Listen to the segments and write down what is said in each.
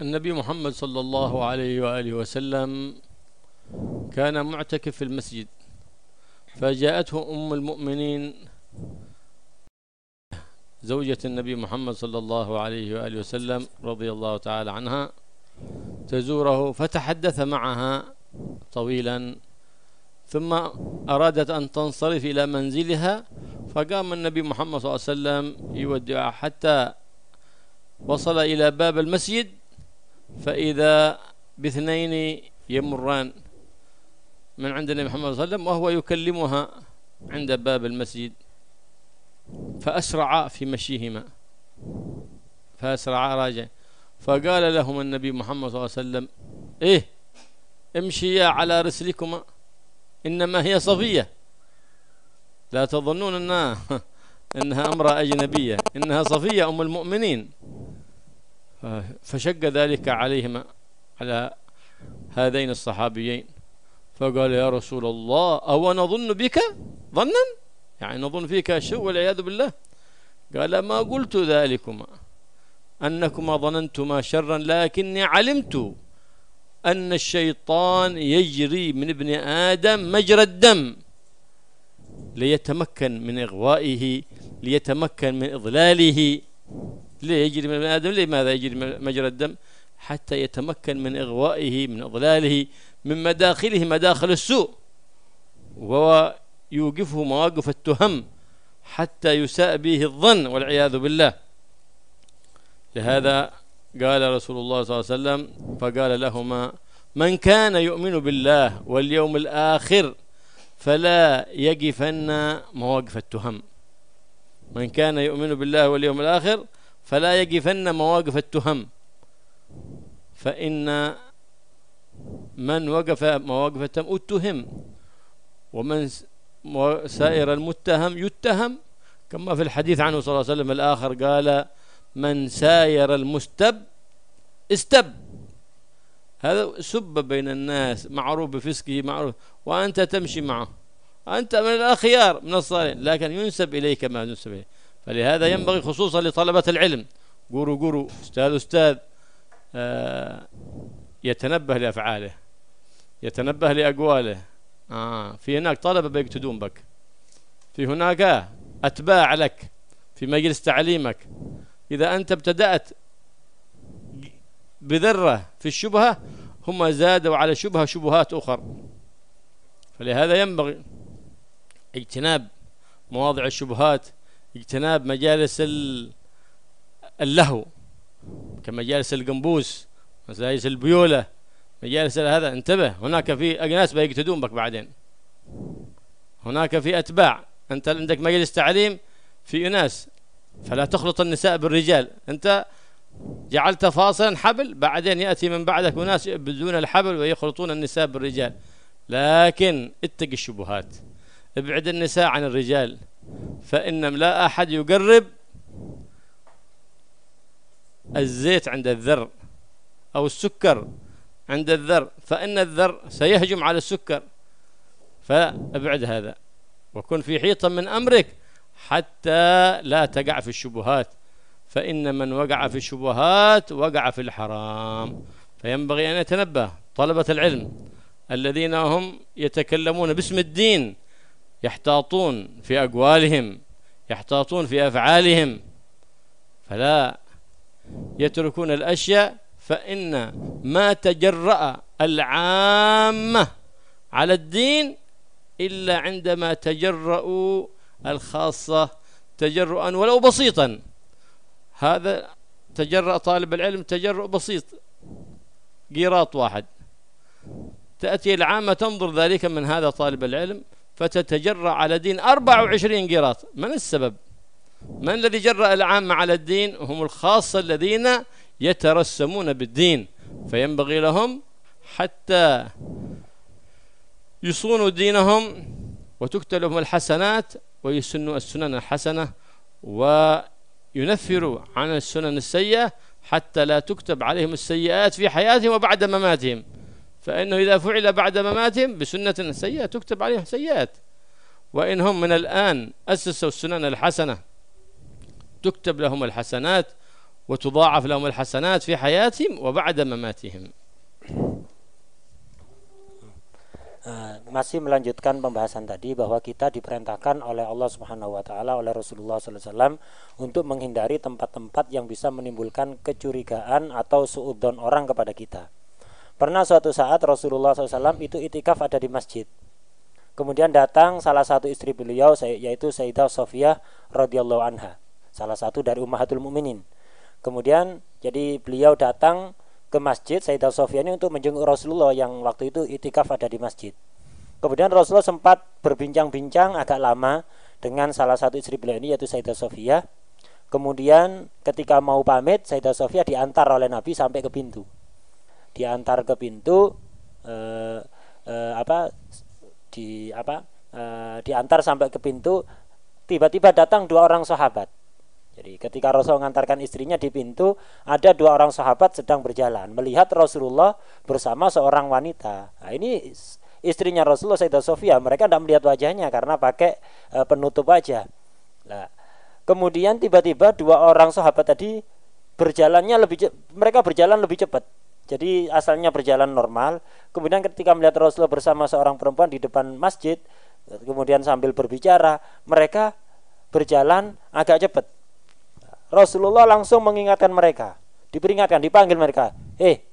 النبي محمد صلى الله عليه وآله وسلم كان معتكف في المسجد فجاءته أم المؤمنين زوجة النبي محمد صلى الله عليه وآله وسلم رضي الله تعالى عنها تزوره فتحدث معها طويلا ثم أرادت أن تنصرف إلى منزلها فقام النبي محمد صلى الله عليه وسلم يودعها حتى وصل إلى باب المسجد فإذا باثنين يمران من عند النبي محمد صلى الله عليه وسلم وهو يكلمها عند باب المسجد فأسرعا في مشيهما فأسرعا راجع فقال لهم النبي محمد صلى الله عليه وسلم إيه امشيا على رسلكما إنما هي صفية لا تظنون أنها, إنها أمرأة أجنبية إنها صفية أم المؤمنين فشق ذلك عليهما على هذين الصحابيين فقال يا رسول الله أو نظن بك ظنا يعني نظن فيك شو والعياذ بالله قال ما قلت ذلكما أنكما ظننتما شرا لكني علمت أن الشيطان يجري من ابن آدم مجرى الدم ليتمكن من إغوائه ليتمكن من إضلاله ليه يجري من ادم لماذا يجري مجرى الدم حتى يتمكن من اغوائه من اضلاله من مداخله مداخل السوء ويوقفه مواقف التهم حتى يساء به الظن والعياذ بالله لهذا قال رسول الله صلى الله عليه وسلم فقال لهما من كان يؤمن بالله واليوم الآخر فلا يقفن مواقف التهم من كان يؤمن بالله واليوم الآخر فلا يقفن مواقف التهم فإن من وقف مواقف التهم اتهم ومن سائر المتهم يتهم كما في الحديث عنه صلى الله عليه وسلم الآخر قال من ساير المستب استب هذا سب بين الناس معروف بفسكه معروف وأنت تمشي معه أنت من الأخيار من الصالحين لكن ينسب إليك ما ينسب إليك فلهذا ينبغي خصوصا لطلبة العلم قورو قورو أستاذ أستاذ آه، يتنبه لأفعاله يتنبه لأقواله آه في هناك طلبة بيقتدون بك في هناك آه، أتباع لك في مجلس تعليمك إذا أنت ابتدأت بذرة في الشبهة هم زادوا على شبهة شبهات أخر فلهذا ينبغي اجتناب مواضع الشبهات اجتناب مجالس اللهو كمجالس القنبوس مجالس البيولة مجالس هذا انتبه هناك في اناس بيقتدون بك بعدين هناك في أتباع أنت عندك مجلس تعليم في أناس فلا تخلط النساء بالرجال أنت جعلت فاصلا حبل بعدين يأتي من بعدك أناس يبدون الحبل ويخلطون النساء بالرجال لكن اتق الشبهات ابعد النساء عن الرجال فإن لا أحد يقرب الزيت عند الذر أو السكر عند الذر فإن الذر سيهجم على السكر فابعد هذا وكن في حيطة من أمرك حتى لا تقع في الشبهات فإن من وقع في الشبهات وقع في الحرام فينبغي أن يتنبه طلبة العلم الذين هم يتكلمون باسم الدين يحتاطون في أقوالهم يحتاطون في أفعالهم فلا يتركون الأشياء فإن ما تجرأ العامة على الدين إلا عندما تجرأوا الخاصة تجرؤا ولو بسيطا هذا تجرأ طالب العلم تجرؤ بسيط قيراط واحد تأتي العامة تنظر ذلك من هذا طالب العلم فتتجرأ على دين 24 قراط من السبب من الذي جرأ العامة على الدين هم الخاصة الذين يترسمون بالدين فينبغي لهم حتى يصونوا دينهم وتكتلهم لهم الحسنات ويسنوا السنن الحسنة وينفروا عن السنن السيئة حتى لا تكتب عليهم السيئات في حياتهم وبعد مماتهم فإنه إذا فعل بعد مماتهم بسنة سيئة تكتب عليهم سيئات وإن هم من الآن أسسوا السنن الحسنة تكتب لهم الحسنات وتضاعف لهم الحسنات في حياتهم وبعد مماتهم masih melanjutkan pembahasan tadi bahwa kita diperintahkan oleh Allah Subhanahu wa taala oleh Rasulullah SAW untuk menghindari tempat-tempat yang bisa menimbulkan kecurigaan atau suudon orang kepada kita. Pernah suatu saat Rasulullah SAW itu itikaf ada di masjid. Kemudian datang salah satu istri beliau yaitu Sayyidah Sofia radhiyallahu anha, salah satu dari Ummahatul Mukminin. Kemudian jadi beliau datang ke masjid Sayyidah Sofia ini untuk menjenguk Rasulullah yang waktu itu itikaf ada di masjid. Kemudian Rasulullah sempat berbincang-bincang agak lama dengan salah satu istri beliau ini yaitu Sayyidah Sofia. Kemudian ketika mau pamit Sayyidah Sofia diantar oleh Nabi sampai ke pintu diantar ke pintu eh, eh, apa di apa eh, diantar sampai ke pintu tiba-tiba datang dua orang sahabat jadi ketika Rasul mengantarkan istrinya di pintu ada dua orang sahabat sedang berjalan melihat Rasulullah bersama seorang wanita nah, ini istrinya Rasulullah Sayyidah Sofia mereka tidak melihat wajahnya karena pakai eh, penutup wajah nah, kemudian tiba-tiba dua orang sahabat tadi berjalannya lebih mereka berjalan lebih cepat jadi asalnya berjalan normal. Kemudian ketika melihat Rasulullah bersama seorang perempuan di depan masjid, kemudian sambil berbicara, mereka berjalan agak cepat. Rasulullah langsung mengingatkan mereka, diperingatkan, dipanggil mereka, "Eh,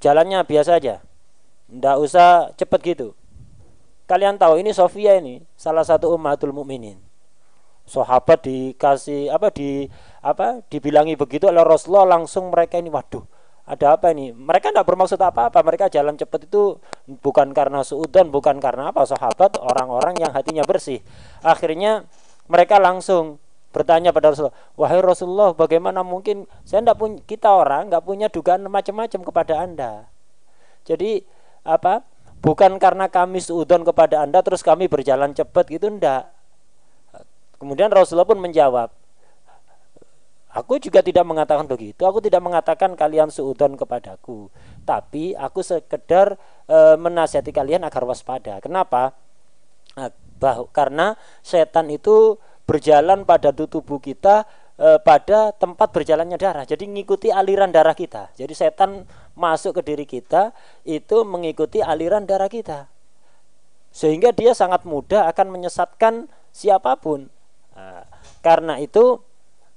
jalannya biasa aja. Ndak usah cepat gitu." Kalian tahu ini Sofia ini salah satu umatul mukminin. Sahabat dikasih apa di apa dibilangi begitu oleh Rasulullah langsung mereka ini waduh ada apa ini? Mereka tidak bermaksud apa-apa. Mereka jalan cepat itu bukan karena suudon, bukan karena apa sahabat, orang-orang yang hatinya bersih. Akhirnya mereka langsung bertanya pada Rasulullah, wahai Rasulullah, bagaimana mungkin saya tidak punya kita orang nggak punya dugaan macam-macam kepada anda. Jadi apa? Bukan karena kami suudon kepada anda terus kami berjalan cepat gitu ndak. Kemudian Rasulullah pun menjawab, Aku juga tidak mengatakan begitu. Aku tidak mengatakan kalian seudon kepadaku, tapi aku sekedar e, menasihati kalian agar waspada. Kenapa? Eh, bah, karena setan itu berjalan pada tubuh kita e, pada tempat berjalannya darah. Jadi mengikuti aliran darah kita. Jadi setan masuk ke diri kita itu mengikuti aliran darah kita. Sehingga dia sangat mudah akan menyesatkan siapapun. Nah, karena itu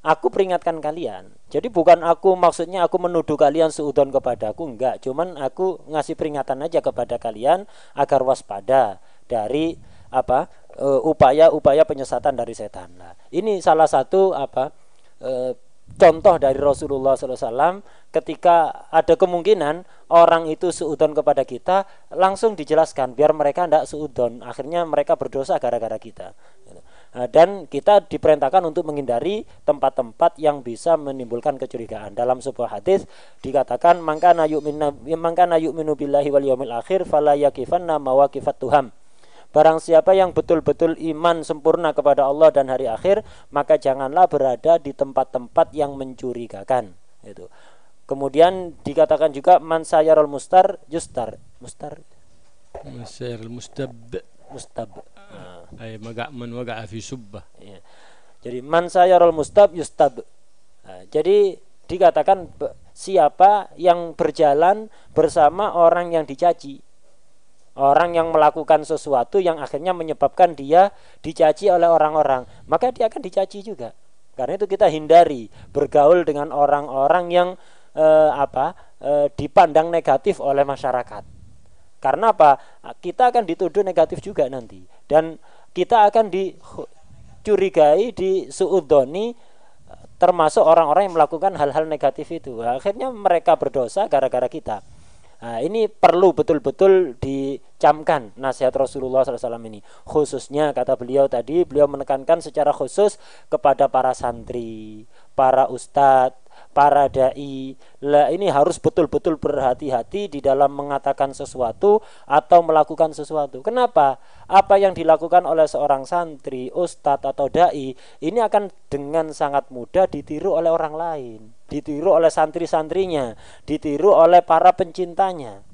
Aku peringatkan kalian. Jadi bukan aku maksudnya aku menuduh kalian seudon kepada aku enggak, cuman aku ngasih peringatan aja kepada kalian agar waspada dari apa e, upaya-upaya penyesatan dari setan. Nah, ini salah satu apa uh, contoh dari Rasulullah SAW ketika ada kemungkinan orang itu seudon kepada kita langsung dijelaskan biar mereka tidak seudon akhirnya mereka berdosa gara-gara kita Eh, dan kita diperintahkan untuk menghindari tempat-tempat yang bisa menimbulkan kecurigaan. Dalam sebuah hadis dikatakan maka na maka billahi wal yaumil akhir fala yakifanna mawaqifat tuham. Barang siapa yang betul-betul iman sempurna kepada Allah dan hari akhir, maka janganlah berada di tempat-tempat yang mencurigakan. Itu. Kemudian dikatakan juga man sayarul mustar justar. Mustar. Mustar mustab. Mustab Ay, maga, man waga fi subbah. Ya. Jadi man sayarul mustab yustab. Nah, jadi dikatakan siapa yang berjalan bersama orang yang dicaci. Orang yang melakukan sesuatu yang akhirnya menyebabkan dia dicaci oleh orang-orang, maka dia akan dicaci juga. Karena itu kita hindari bergaul dengan orang-orang yang eh, apa eh, dipandang negatif oleh masyarakat. Karena apa? Kita akan dituduh negatif juga nanti. Dan kita akan dicurigai, di suudoni termasuk orang-orang yang melakukan hal-hal negatif itu. Akhirnya mereka berdosa gara-gara kita. Nah, ini perlu betul-betul dicamkan nasihat Rasulullah SAW ini. Khususnya kata beliau tadi, beliau menekankan secara khusus kepada para santri, para ustadz, para dai. Lah ini harus betul-betul berhati-hati di dalam mengatakan sesuatu atau melakukan sesuatu. Kenapa? Apa yang dilakukan oleh seorang santri, ustadz atau dai ini akan dengan sangat mudah ditiru oleh orang lain, ditiru oleh santri-santrinya, ditiru oleh para pencintanya.